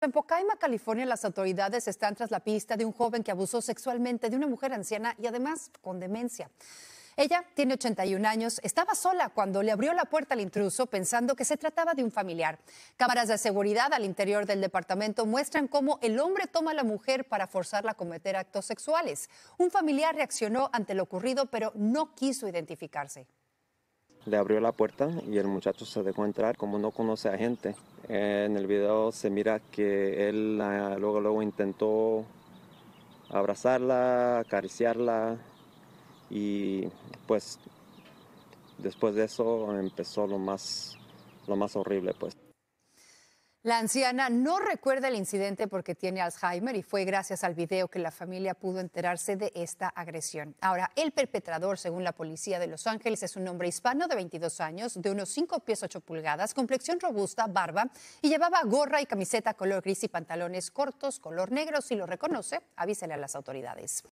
En Pocaima, California, las autoridades están tras la pista de un joven que abusó sexualmente de una mujer anciana y además con demencia. Ella tiene 81 años, estaba sola cuando le abrió la puerta al intruso pensando que se trataba de un familiar. Cámaras de seguridad al interior del departamento muestran cómo el hombre toma a la mujer para forzarla a cometer actos sexuales. Un familiar reaccionó ante lo ocurrido pero no quiso identificarse. Le abrió la puerta y el muchacho se dejó entrar como no conoce a gente. En el video se mira que él ah, luego, luego intentó abrazarla, acariciarla y pues después de eso empezó lo más, lo más horrible pues. La anciana no recuerda el incidente porque tiene Alzheimer y fue gracias al video que la familia pudo enterarse de esta agresión. Ahora, el perpetrador, según la policía de Los Ángeles, es un hombre hispano de 22 años, de unos 5 pies 8 pulgadas, complexión robusta, barba y llevaba gorra y camiseta color gris y pantalones cortos color negro. Si lo reconoce, avísele a las autoridades.